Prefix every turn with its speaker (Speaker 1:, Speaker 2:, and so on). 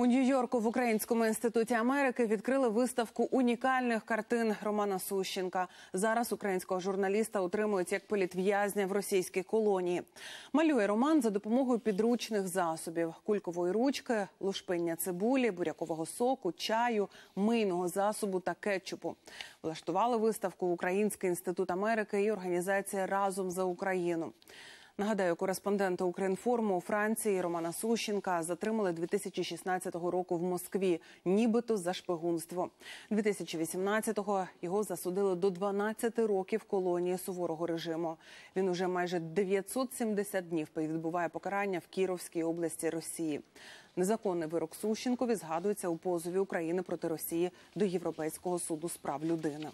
Speaker 1: У Нью-Йорку в Українському інституті Америки відкрили виставку унікальних картин Романа Сущенка. Зараз українського журналіста утримують як політв'язня в російській колонії. Малює Роман за допомогою підручних засобів: кулькової ручки, лушпиння цибулі, бурякового соку, чаю, мийного засобу та кетчупу. Влаштували виставку Український інститут Америки і організація Разом за Україну. Нагадаю, кореспондента Українформу у Франції Романа Сущенка затримали 2016 року в Москві, нібито за шпигунство. 2018-го його засудили до 12 років колонії суворого режиму. Він уже майже 970 днів відбуває покарання в Кіровській області Росії. Незаконний вирок Сущенкові згадується у позові України проти Росії до Європейського суду з прав людини.